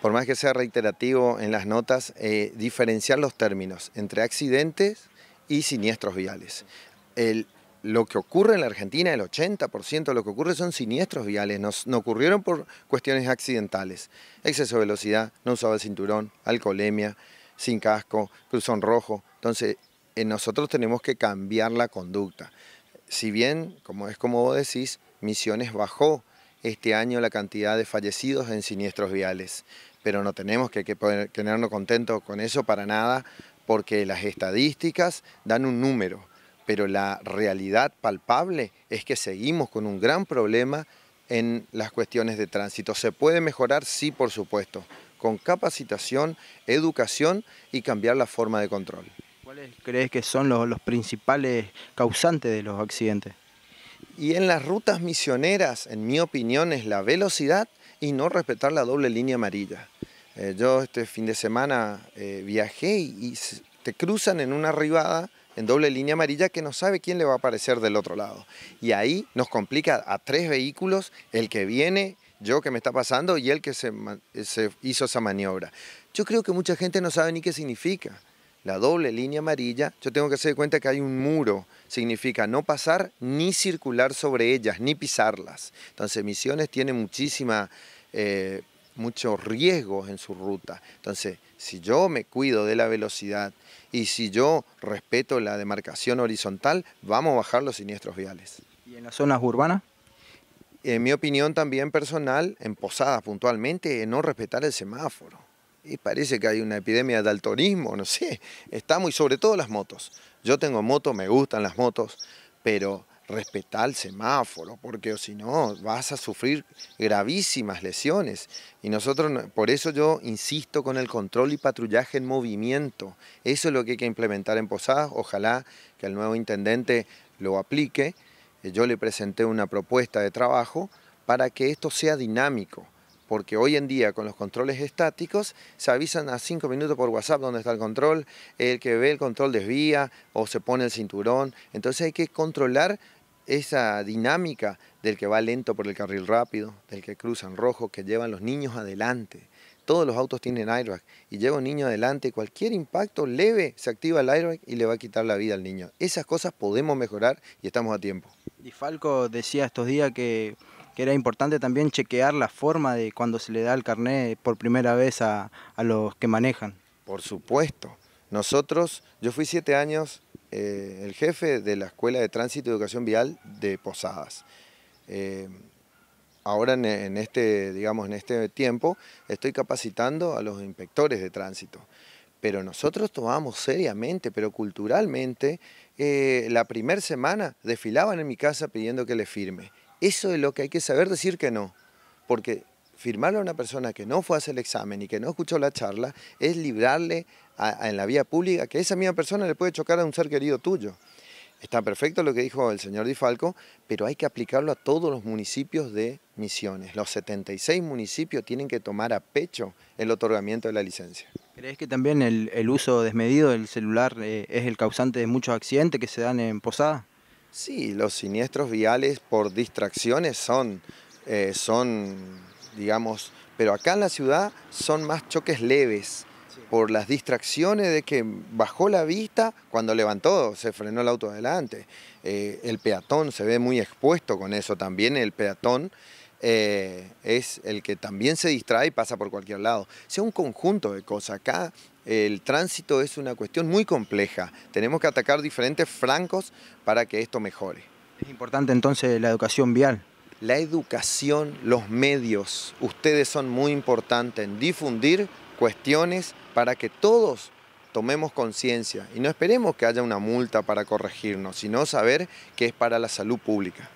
por más que sea reiterativo en las notas, eh, diferenciar los términos entre accidentes y siniestros viales. lo que ocurre en la Argentina, el 80% de lo que ocurre son siniestros viales, no, ocurrieron por cuestiones accidentales. Exceso de velocidad, no usaba el cinturón, alcoholemia, sin casco, cruzón rojo. Entonces, eh, nosotros tenemos que cambiar la conducta. Si bien, como es como vos decís, Misiones bajó este año la cantidad de fallecidos en siniestros viales, pero no tenemos que, tenernos contentos con eso para nada, porque las estadísticas dan un número, pero la realidad palpable es que seguimos con un gran problema en las cuestiones de tránsito. ¿Se puede mejorar? Sí, por supuesto, con capacitación, educación y cambiar la forma de control. ¿Cuáles crees que son los principales causantes de los accidentes? Y en las rutas misioneras, en mi opinión, es la velocidad y no respetar la doble línea amarilla. Eh, yo este fin de semana eh, viajé y, te cruzan en una arribada en doble línea amarilla que no sabe quién le va a aparecer del otro lado. Y ahí nos complica a tres vehículos, el que viene, yo que me está pasando y el que se eh, hizo esa maniobra. Yo creo que mucha gente no sabe ni qué significa la doble línea amarilla, yo tengo que hacer cuenta que hay un muro. Significa no pasar ni circular sobre ellas, ni pisarlas. Entonces Misiones tiene muchísima, eh, muchos riesgos en su ruta. Entonces, si yo me cuido de la velocidad y si yo respeto la demarcación horizontal, vamos a bajar los siniestros viales. ¿Y en las zonas urbanas? En mi opinión también personal, en Posadas puntualmente, no respetar el semáforo y parece que hay una epidemia de daltonismo, no sé, estamos y sobre todo las motos. Yo tengo moto, me gustan las motos, pero respetar el semáforo, porque si no vas a sufrir gravísimas lesiones. Y nosotros, por eso yo insisto con el control y patrullaje en movimiento. Eso es lo que hay que implementar en Posadas. Ojalá que el nuevo intendente lo aplique. Yo le presenté una propuesta de trabajo para que esto sea dinámico porque hoy en día con los controles estáticos se avisan a cinco minutos por WhatsApp dónde está el control, el que ve el control desvía o se pone el cinturón, entonces hay que controlar esa dinámica del que va lento por el carril rápido, del que cruza en rojo, que llevan los niños adelante. Todos los autos tienen airbag y lleva un niño adelante cualquier impacto leve se activa el airbag y le va a quitar la vida al niño. Esas cosas podemos mejorar y estamos a tiempo. Y Falco decía estos días que era importante también chequear la forma de cuando se le da el carnet por primera vez a, los que manejan. Por supuesto. Nosotros, yo fui siete años eh, el jefe de la Escuela de Tránsito y Educación Vial de Posadas. Eh, ahora en, este, digamos, en este tiempo estoy capacitando a los inspectores de tránsito. Pero nosotros tomamos seriamente, pero culturalmente, eh, la primera semana desfilaban en mi casa pidiendo que le firme. Eso es lo que hay que saber decir que no, porque firmarle a una persona que no fue a hacer el examen y que no escuchó la charla es librarle en la vía pública que esa misma persona le puede chocar a un ser querido tuyo. Está perfecto lo que dijo el señor Di Falco, pero hay que aplicarlo a todos los municipios de Misiones. Los 76 municipios tienen que tomar a pecho el otorgamiento de la licencia. ¿Crees que también el, uso desmedido del celular eh, es el causante de muchos accidentes que se dan en Posada? Sí, los siniestros viales por distracciones son, eh, son, digamos, pero acá en la ciudad son más choques leves por las distracciones de que bajó la vista cuando levantó, se frenó el auto adelante. Eh, el peatón se ve muy expuesto con eso también, el peatón. Eh, es el que también se distrae y pasa por cualquier lado. sea un conjunto de cosas. Acá el tránsito es una cuestión muy compleja. Tenemos que atacar diferentes francos para que esto mejore. Es importante entonces la educación vial. La educación, los medios, ustedes son muy importantes en difundir cuestiones para que todos tomemos conciencia y no esperemos que haya una multa para corregirnos, sino saber que es para la salud pública.